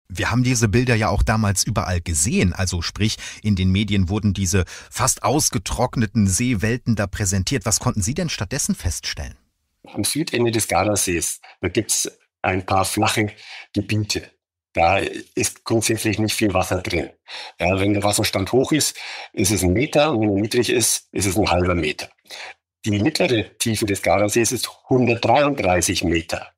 Wir haben diese Bilder ja auch damals überall gesehen, also sprich, in den Medien wurden diese fast ausgetrockneten Seewelten da präsentiert. Was konnten Sie denn stattdessen feststellen? Am Südende des Gardasees, da gibt es ein paar flache Gebiete. Da ist grundsätzlich nicht viel Wasser drin. Ja, wenn der Wasserstand hoch ist, ist es ein Meter und wenn er niedrig ist, ist es ein halber Meter. Die mittlere Tiefe des Gardasees ist 133 Meter.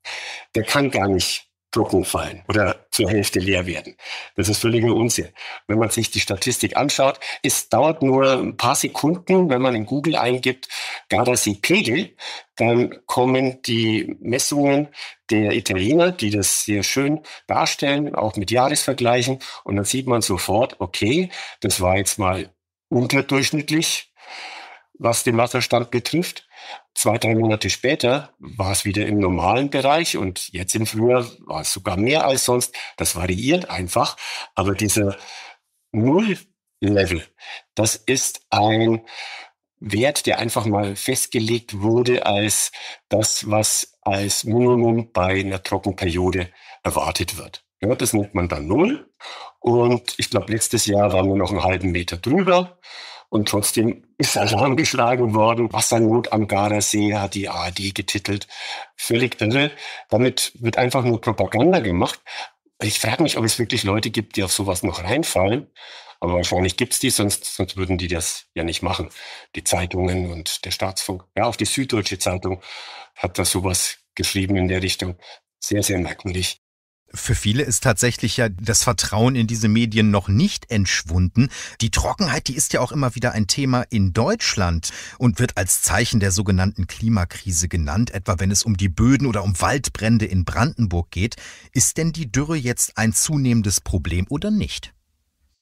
Der kann gar nicht trocken fallen oder zur Hälfte leer werden. Das ist völliger Unsinn. Wenn man sich die Statistik anschaut, es dauert nur ein paar Sekunden, wenn man in Google eingibt, Gardasee-Pegel, dann kommen die Messungen der Italiener, die das sehr schön darstellen, auch mit Jahresvergleichen. Und dann sieht man sofort, okay, das war jetzt mal unterdurchschnittlich, was den Wasserstand betrifft. Zwei, drei Monate später war es wieder im normalen Bereich und jetzt im Frühjahr war es sogar mehr als sonst. Das variiert einfach. Aber dieser Null-Level, das ist ein Wert, der einfach mal festgelegt wurde als das, was als Minimum bei einer Trockenperiode erwartet wird. Ja, das nennt man dann Null. Und ich glaube, letztes Jahr waren wir noch einen halben Meter drüber. Und trotzdem ist Alarm geschlagen worden. Wassernot am Gardasee hat die ARD getitelt. Völlig irre. Damit wird einfach nur Propaganda gemacht. Ich frage mich, ob es wirklich Leute gibt, die auf sowas noch reinfallen. Aber wahrscheinlich gibt es die, sonst, sonst würden die das ja nicht machen. Die Zeitungen und der Staatsfunk. Ja, auch die Süddeutsche Zeitung hat da sowas geschrieben in der Richtung. Sehr, sehr merkwürdig. Für viele ist tatsächlich ja das Vertrauen in diese Medien noch nicht entschwunden. Die Trockenheit, die ist ja auch immer wieder ein Thema in Deutschland und wird als Zeichen der sogenannten Klimakrise genannt, etwa wenn es um die Böden oder um Waldbrände in Brandenburg geht. Ist denn die Dürre jetzt ein zunehmendes Problem oder nicht?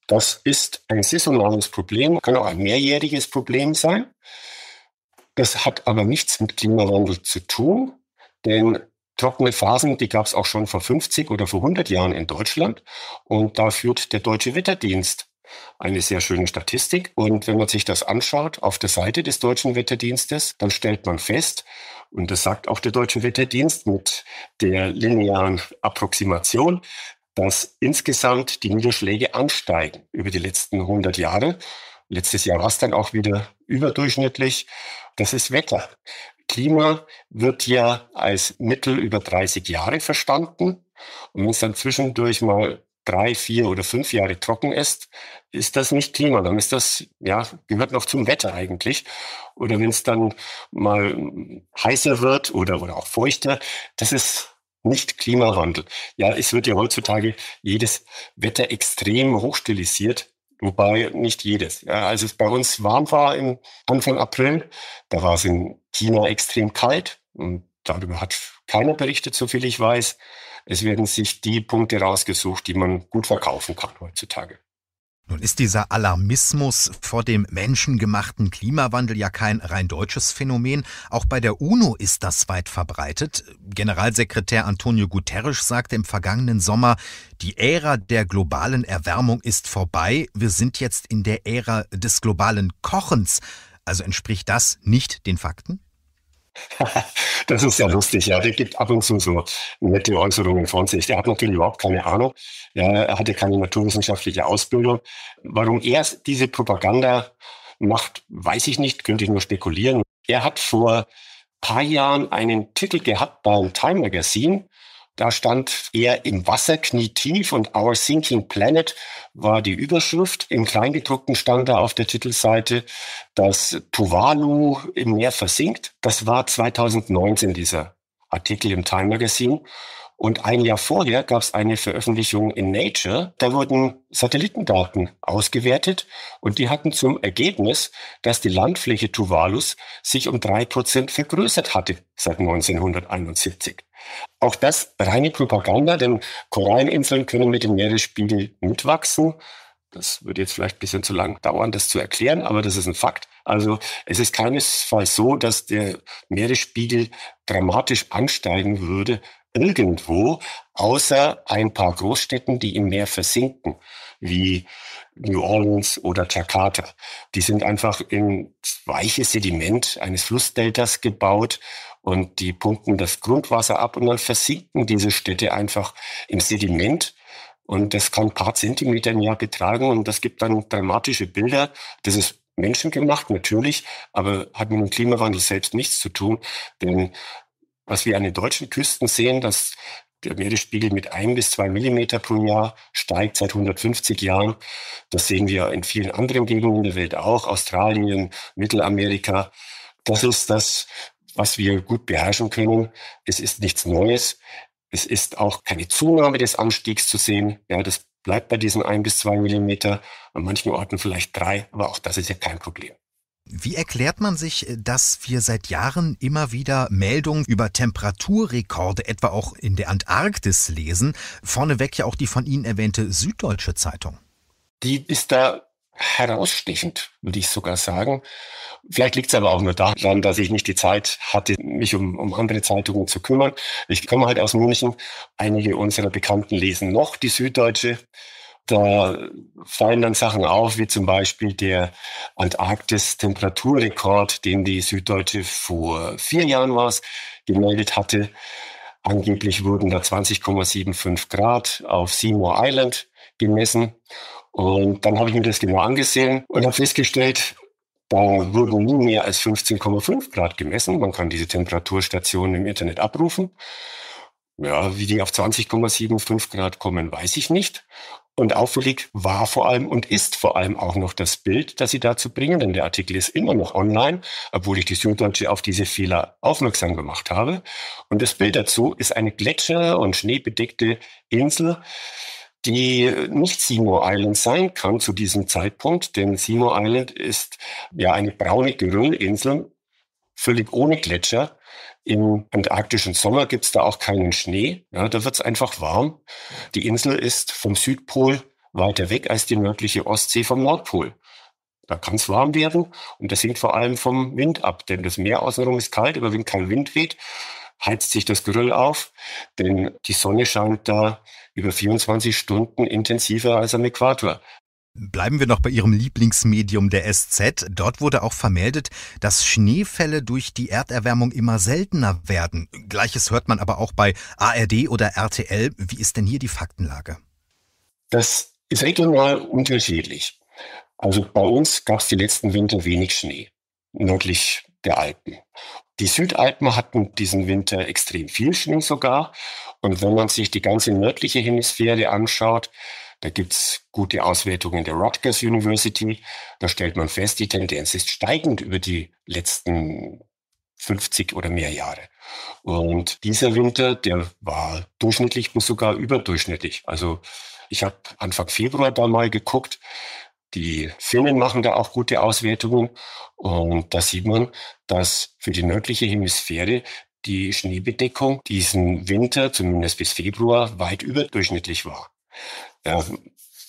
Das ist ein saisonales Problem, kann auch ein mehrjähriges Problem sein. Das hat aber nichts mit Klimawandel zu tun, denn trockene Phasen, die gab es auch schon vor 50 oder vor 100 Jahren in Deutschland. Und da führt der Deutsche Wetterdienst eine sehr schöne Statistik. Und wenn man sich das anschaut auf der Seite des Deutschen Wetterdienstes, dann stellt man fest, und das sagt auch der Deutsche Wetterdienst mit der linearen Approximation, dass insgesamt die Niederschläge ansteigen über die letzten 100 Jahre. Letztes Jahr war es dann auch wieder überdurchschnittlich. Das ist Wetter. Klima wird ja als Mittel über 30 Jahre verstanden. Und wenn es dann zwischendurch mal drei, vier oder fünf Jahre trocken ist, ist das nicht Klima. Dann ist das, ja, gehört noch zum Wetter eigentlich. Oder wenn es dann mal heißer wird oder, oder auch feuchter, das ist nicht Klimawandel. Ja, es wird ja heutzutage jedes Wetter extrem hochstilisiert, wobei nicht jedes. Ja, als es bei uns warm war im Anfang April, da war es in China extrem kalt und darüber hat keiner berichtet, soviel ich weiß. Es werden sich die Punkte rausgesucht, die man gut verkaufen kann heutzutage. Nun ist dieser Alarmismus vor dem menschengemachten Klimawandel ja kein rein deutsches Phänomen. Auch bei der UNO ist das weit verbreitet. Generalsekretär Antonio Guterres sagte im vergangenen Sommer, die Ära der globalen Erwärmung ist vorbei. Wir sind jetzt in der Ära des globalen Kochens. Also entspricht das nicht den Fakten? *laughs* das ist ja lustig, ja. Der gibt ab und zu so nette Äußerungen von sich. Der hat natürlich überhaupt keine Ahnung. Ja, er hatte keine naturwissenschaftliche Ausbildung. Warum er diese Propaganda macht, weiß ich nicht, könnte ich nur spekulieren. Er hat vor paar Jahren einen Titel gehabt beim Time Magazine da stand er im Wasser knietief und Our Sinking Planet war die Überschrift. Im Kleingedruckten stand da auf der Titelseite, dass Tuvalu im Meer versinkt. Das war 2019 dieser Artikel im Time Magazine. Und ein Jahr vorher gab es eine Veröffentlichung in Nature. Da wurden Satellitendaten ausgewertet und die hatten zum Ergebnis, dass die Landfläche Tuvalus sich um drei Prozent vergrößert hatte seit 1971. Auch das reine Propaganda, denn Koralleninseln können mit dem Meeresspiegel mitwachsen. Das würde jetzt vielleicht ein bisschen zu lang dauern, das zu erklären, aber das ist ein Fakt. Also es ist keinesfalls so, dass der Meeresspiegel dramatisch ansteigen würde, irgendwo, außer ein paar Großstädten, die im Meer versinken, wie New Orleans oder Jakarta. Die sind einfach in weiche Sediment eines Flussdeltas gebaut und die pumpen das Grundwasser ab und dann versinken diese Städte einfach im Sediment. Und das kann ein paar Zentimeter im Jahr betragen und das gibt dann dramatische Bilder. Das ist menschengemacht, natürlich, aber hat mit dem Klimawandel selbst nichts zu tun, denn was wir an den deutschen Küsten sehen, dass der Meeresspiegel mit ein bis zwei Millimeter pro Jahr steigt seit 150 Jahren. Das sehen wir in vielen anderen Gegenden der Welt auch, Australien, Mittelamerika. Das ist das, was wir gut beherrschen können. Es ist nichts Neues. Es ist auch keine Zunahme des Anstiegs zu sehen. Ja, das bleibt bei diesen ein bis zwei Millimeter, an manchen Orten vielleicht drei, aber auch das ist ja kein Problem. Wie erklärt man sich, äh, dass wir seit Jahren immer wieder Meldungen über Temperaturrekorde, etwa auch in der Antarktis, lesen? Vorneweg ja auch die von Ihnen erwähnte Süddeutsche Zeitung. Die ist da herausstechend, würde ich sogar sagen. Vielleicht liegt es aber auch nur daran, dass ich nicht die Zeit hatte, mich um, um andere Zeitungen zu kümmern. Ich komme halt aus München. Einige unserer Bekannten lesen noch die Süddeutsche da fallen dann Sachen auf, wie zum Beispiel der Antarktis-Temperaturrekord, den die Süddeutsche vor vier Jahren war gemeldet hatte. Angeblich wurden da 20,75 Grad auf Seymour Island gemessen. Und dann habe ich mir das genau angesehen und habe festgestellt, da wurden nie mehr als 15,5 Grad gemessen. Man kann diese Temperaturstationen im Internet abrufen. Ja, wie die auf 20,75 Grad kommen, weiß ich nicht. Und auffällig war vor allem und ist vor allem auch noch das Bild, das Sie dazu bringen, denn der Artikel ist immer noch online, obwohl ich die Süddeutsche auf diese Fehler aufmerksam gemacht habe. Und das Bild dazu ist eine gletscher- und schneebedeckte Insel, die nicht Seymour Island sein kann zu diesem Zeitpunkt, denn Seymour Island ist ja eine braune Geröllinsel, völlig ohne Gletscher im antarktischen Sommer gibt es da auch keinen Schnee. Ja, da wird es einfach warm. Die Insel ist vom Südpol weiter weg als die nördliche Ostsee vom Nordpol. Da kann es warm werden und das hängt vor allem vom Wind ab, denn das Meer außenrum ist kalt, aber wenn kein Wind weht, heizt sich das Grill auf, denn die Sonne scheint da über 24 Stunden intensiver als am Äquator. Bleiben wir noch bei Ihrem Lieblingsmedium der SZ. Dort wurde auch vermeldet, dass Schneefälle durch die Erderwärmung immer seltener werden. Gleiches hört man aber auch bei ARD oder RTL. Wie ist denn hier die Faktenlage? Das ist regional unterschiedlich. Also bei uns gab es die letzten Winter wenig Schnee, nördlich der Alpen. Die Südalpen hatten diesen Winter extrem viel Schnee sogar. Und wenn man sich die ganze nördliche Hemisphäre anschaut, da gibt es gute Auswertungen der Rutgers University. Da stellt man fest, die Tendenz ist steigend über die letzten 50 oder mehr Jahre. Und dieser Winter, der war durchschnittlich bis sogar überdurchschnittlich. Also ich habe Anfang Februar da mal geguckt. Die Finnen machen da auch gute Auswertungen. Und da sieht man, dass für die nördliche Hemisphäre die Schneebedeckung diesen Winter, zumindest bis Februar, weit überdurchschnittlich war. Ja,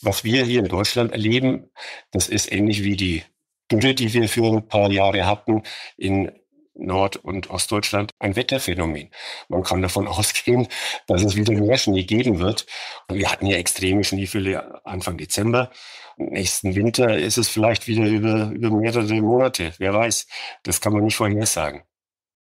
was wir hier in Deutschland erleben, das ist ähnlich wie die Dürre, die wir für ein paar Jahre hatten in Nord- und Ostdeutschland, ein Wetterphänomen. Man kann davon *laughs* ausgehen, dass es wieder mehr Schnee geben wird. wir hatten ja extreme Schneefälle Anfang Dezember. Nächsten Winter ist es vielleicht wieder über, über mehrere Monate. Wer weiß, das kann man nicht vorhersagen.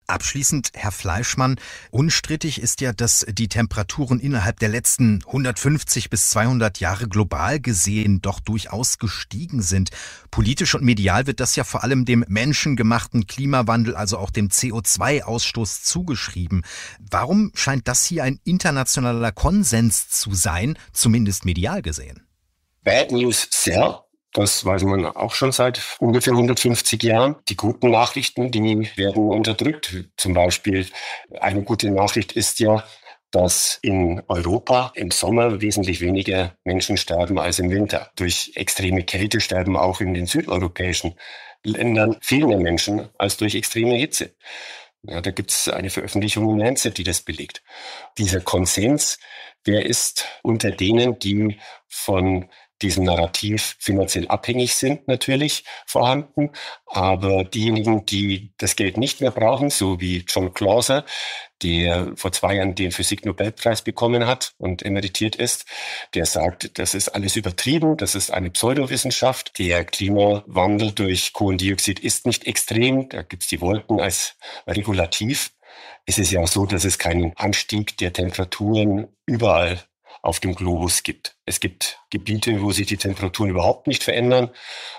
Abschließend, Herr Fleischmann, unstrittig ist ja, dass die Temperaturen innerhalb der letzten 150 bis 200 Jahre global gesehen doch durchaus gestiegen sind. Politisch und medial wird das ja vor allem dem menschengemachten Klimawandel, also auch dem CO2-Ausstoß zugeschrieben. Warum scheint das hier ein internationaler Konsens zu sein, zumindest medial gesehen? Bad News sehr das weiß man auch schon seit ungefähr 150 Jahren. Die guten Nachrichten, die werden unterdrückt. Zum Beispiel eine gute Nachricht ist ja, dass in Europa im Sommer wesentlich weniger Menschen sterben als im Winter. Durch extreme Kälte sterben auch in den südeuropäischen Ländern viel mehr Menschen als durch extreme Hitze. Ja, da gibt es eine Veröffentlichung im Lancet, die das belegt. Dieser Konsens, der ist unter denen, die von diesem Narrativ finanziell abhängig sind, natürlich vorhanden. Aber diejenigen, die das Geld nicht mehr brauchen, so wie John Clauser, der vor zwei Jahren den Physiknobelpreis bekommen hat und emeritiert ist, der sagt, das ist alles übertrieben, das ist eine Pseudowissenschaft, der Klimawandel durch Kohlendioxid ist nicht extrem, da gibt es die Wolken als regulativ. Es ist ja auch so, dass es keinen Anstieg der Temperaturen überall auf dem Globus gibt. Es gibt Gebiete, wo sich die Temperaturen überhaupt nicht verändern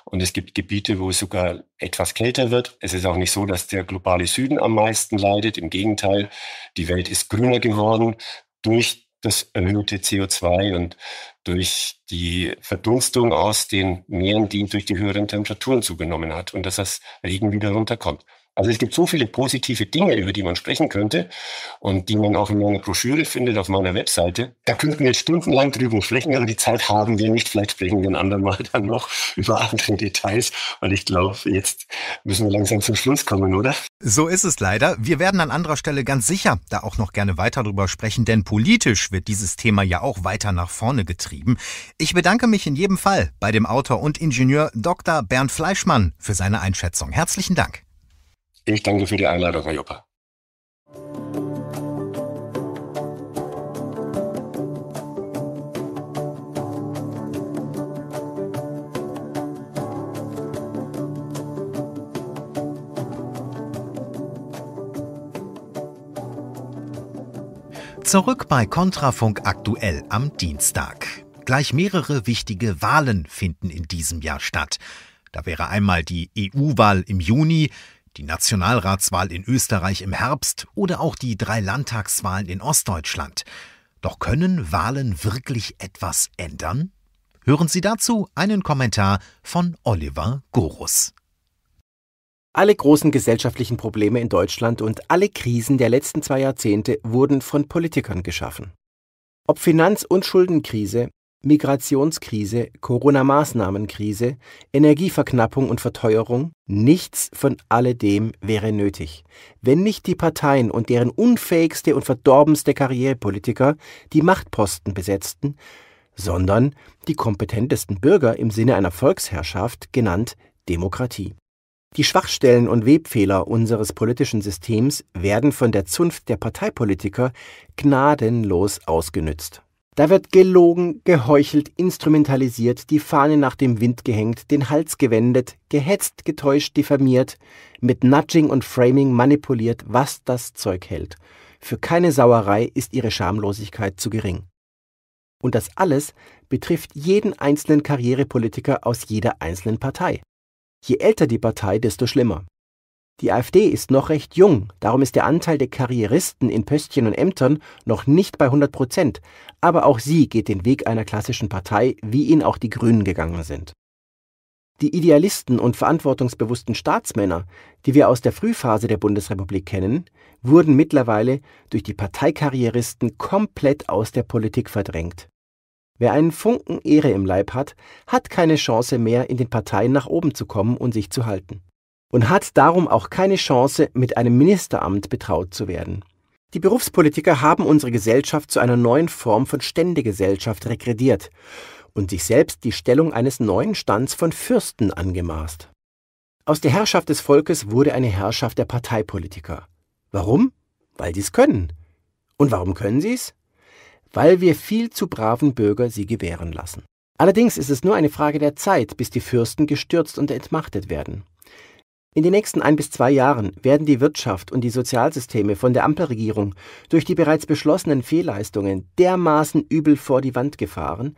und es gibt Gebiete, wo es sogar etwas kälter wird. Es ist auch nicht so, dass der globale Süden am meisten leidet. Im Gegenteil, die Welt ist grüner geworden durch das erhöhte CO2 und durch die Verdunstung aus den Meeren, die durch die höheren Temperaturen zugenommen hat und dass das Regen wieder runterkommt. Also es gibt so viele positive Dinge, über die man sprechen könnte und die man auch in meiner Broschüre findet, auf meiner Webseite. Da könnten wir jetzt stundenlang drüber sprechen, aber die Zeit haben wir nicht. Vielleicht sprechen wir ein andermal *laughs* dann noch über andere Details, Und ich glaube, jetzt müssen wir langsam zum Schluss kommen, oder? So ist es leider. Wir werden an anderer Stelle ganz sicher da auch noch gerne weiter drüber sprechen, denn politisch wird dieses Thema ja auch weiter nach vorne getrieben. Ich bedanke mich in jedem Fall bei dem Autor und Ingenieur Dr. Bernd Fleischmann für seine Einschätzung. Herzlichen Dank. Ich danke für die Einladung, Herr Joppa. Zurück bei Kontrafunk aktuell am Dienstag. Gleich mehrere wichtige Wahlen finden in diesem Jahr statt. Da wäre einmal die EU-Wahl im Juni, die Nationalratswahl in Österreich im Herbst oder auch die drei Landtagswahlen in Ostdeutschland. Doch können Wahlen wirklich etwas ändern? Hören Sie dazu einen Kommentar von Oliver Gorus. Alle großen gesellschaftlichen Probleme in Deutschland und alle Krisen der letzten zwei Jahrzehnte wurden von Politikern geschaffen. Ob Finanz- und Schuldenkrise, Migrationskrise, Corona-Maßnahmenkrise, Energieverknappung und Verteuerung, nichts von alledem wäre nötig, wenn nicht die Parteien und deren unfähigste und verdorbenste Karrierepolitiker die Machtposten besetzten, sondern die kompetentesten Bürger im Sinne einer Volksherrschaft, genannt Demokratie. Die Schwachstellen und Webfehler unseres politischen Systems werden von der Zunft der Parteipolitiker gnadenlos ausgenützt. Da wird gelogen, geheuchelt, instrumentalisiert, die Fahne nach dem Wind gehängt, den Hals gewendet, gehetzt, getäuscht, diffamiert, mit Nudging und Framing manipuliert, was das Zeug hält. Für keine Sauerei ist ihre Schamlosigkeit zu gering. Und das alles betrifft jeden einzelnen Karrierepolitiker aus jeder einzelnen Partei. Je älter die Partei, desto schlimmer. Die AfD ist noch recht jung, darum ist der Anteil der Karrieristen in Pöstchen und Ämtern noch nicht bei 100 Prozent, aber auch sie geht den Weg einer klassischen Partei, wie ihn auch die Grünen gegangen sind. Die Idealisten und verantwortungsbewussten Staatsmänner, die wir aus der Frühphase der Bundesrepublik kennen, wurden mittlerweile durch die Parteikarrieristen komplett aus der Politik verdrängt. Wer einen Funken Ehre im Leib hat, hat keine Chance mehr, in den Parteien nach oben zu kommen und sich zu halten und hat darum auch keine Chance, mit einem Ministeramt betraut zu werden. Die Berufspolitiker haben unsere Gesellschaft zu einer neuen Form von Ständegesellschaft regrediert und sich selbst die Stellung eines neuen Stands von Fürsten angemaßt. Aus der Herrschaft des Volkes wurde eine Herrschaft der Parteipolitiker. Warum? Weil sie es können. Und warum können sie es? Weil wir viel zu braven Bürger sie gewähren lassen. Allerdings ist es nur eine Frage der Zeit, bis die Fürsten gestürzt und entmachtet werden. In den nächsten ein bis zwei Jahren werden die Wirtschaft und die Sozialsysteme von der Ampelregierung durch die bereits beschlossenen Fehlleistungen dermaßen übel vor die Wand gefahren,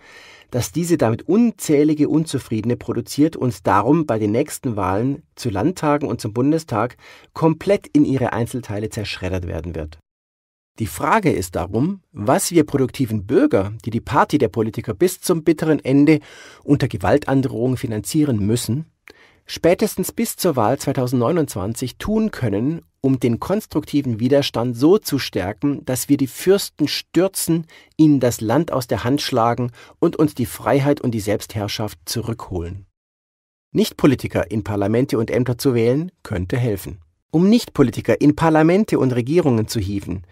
dass diese damit unzählige Unzufriedene produziert und darum bei den nächsten Wahlen zu Landtagen und zum Bundestag komplett in ihre Einzelteile zerschreddert werden wird. Die Frage ist darum, was wir produktiven Bürger, die die Party der Politiker bis zum bitteren Ende unter Gewaltandrohung finanzieren müssen, spätestens bis zur Wahl 2029 tun können, um den konstruktiven Widerstand so zu stärken, dass wir die Fürsten stürzen, ihnen das Land aus der Hand schlagen und uns die Freiheit und die Selbstherrschaft zurückholen. Nichtpolitiker in Parlamente und Ämter zu wählen, könnte helfen. Um Nichtpolitiker in Parlamente und Regierungen zu hieven,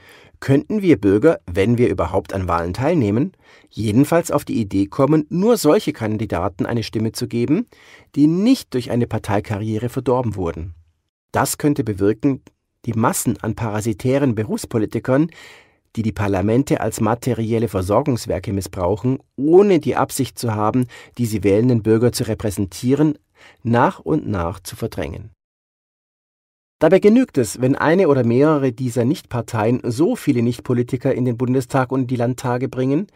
könnten wir Bürger, wenn wir überhaupt an Wahlen teilnehmen, jedenfalls auf die Idee kommen, nur solche Kandidaten eine Stimme zu geben, die nicht durch eine Parteikarriere verdorben wurden. Das könnte bewirken, die Massen an parasitären Berufspolitikern, die die Parlamente als materielle Versorgungswerke missbrauchen, ohne die Absicht zu haben, die sie wählenden Bürger zu repräsentieren, nach und nach zu verdrängen. Dabei genügt es, wenn eine oder mehrere dieser Nichtparteien so viele Nichtpolitiker in den Bundestag und die Landtage bringen,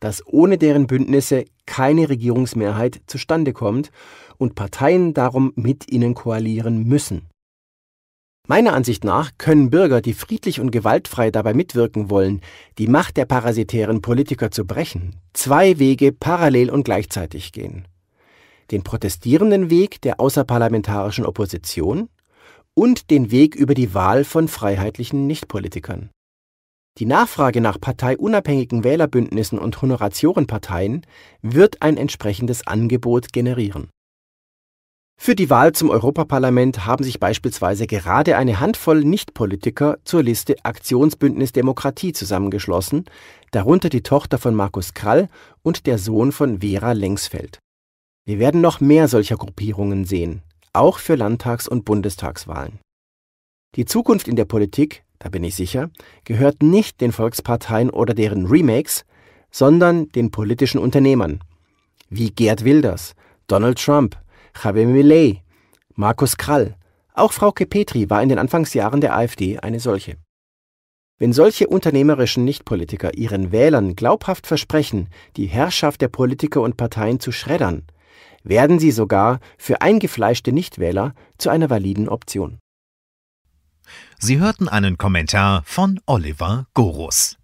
dass ohne deren Bündnisse keine Regierungsmehrheit zustande kommt und Parteien darum mit ihnen koalieren müssen. Meiner Ansicht nach können Bürger, die friedlich und gewaltfrei dabei mitwirken wollen, die Macht der parasitären Politiker zu brechen, zwei Wege parallel und gleichzeitig gehen. Den protestierenden Weg der außerparlamentarischen Opposition und den Weg über die Wahl von freiheitlichen Nichtpolitikern. Die Nachfrage nach parteiunabhängigen Wählerbündnissen und Honoratiorenparteien wird ein entsprechendes Angebot generieren. Für die Wahl zum Europaparlament haben sich beispielsweise gerade eine Handvoll Nichtpolitiker zur Liste Aktionsbündnis Demokratie zusammengeschlossen, darunter die Tochter von Markus Krall und der Sohn von Vera Lengsfeld. Wir werden noch mehr solcher Gruppierungen sehen auch für Landtags- und Bundestagswahlen. Die Zukunft in der Politik, da bin ich sicher, gehört nicht den Volksparteien oder deren Remakes, sondern den politischen Unternehmern. Wie Gerd Wilders, Donald Trump, Javier Millet, Markus Krall. Auch Frauke Petri war in den Anfangsjahren der AfD eine solche. Wenn solche unternehmerischen Nichtpolitiker ihren Wählern glaubhaft versprechen, die Herrschaft der Politiker und Parteien zu schreddern, werden sie sogar für eingefleischte Nichtwähler zu einer validen Option. Sie hörten einen Kommentar von Oliver Gorus.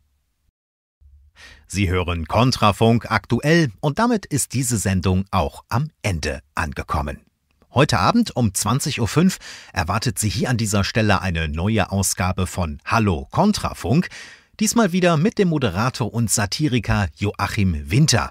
Sie hören Kontrafunk aktuell und damit ist diese Sendung auch am Ende angekommen. Heute Abend um 20.05 Uhr erwartet Sie hier an dieser Stelle eine neue Ausgabe von Hallo Kontrafunk, diesmal wieder mit dem Moderator und Satiriker Joachim Winter.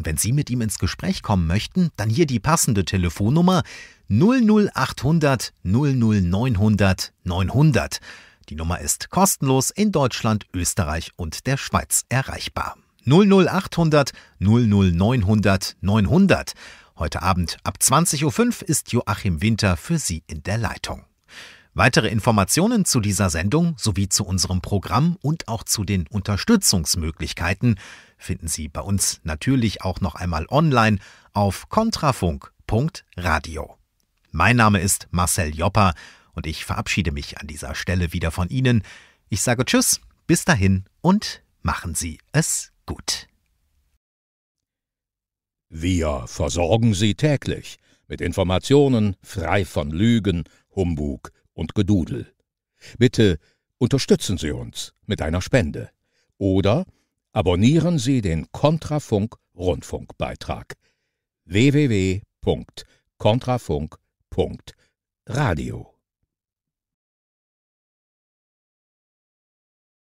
Und wenn Sie mit ihm ins Gespräch kommen möchten, dann hier die passende Telefonnummer 00800 00900 900. Die Nummer ist kostenlos in Deutschland, Österreich und der Schweiz erreichbar. 00800 00900 900. Heute Abend ab 20.05 Uhr ist Joachim Winter für Sie in der Leitung. Weitere Informationen zu dieser Sendung sowie zu unserem Programm und auch zu den Unterstützungsmöglichkeiten finden Sie bei uns natürlich auch noch einmal online auf kontrafunk.radio. Mein Name ist Marcel Joppa und ich verabschiede mich an dieser Stelle wieder von Ihnen. Ich sage Tschüss, bis dahin und machen Sie es gut. Wir versorgen Sie täglich mit Informationen frei von Lügen, Humbug und Gedudel. Bitte unterstützen Sie uns mit einer Spende oder abonnieren Sie den Kontrafunk Rundfunkbeitrag www.kontrafunk.radio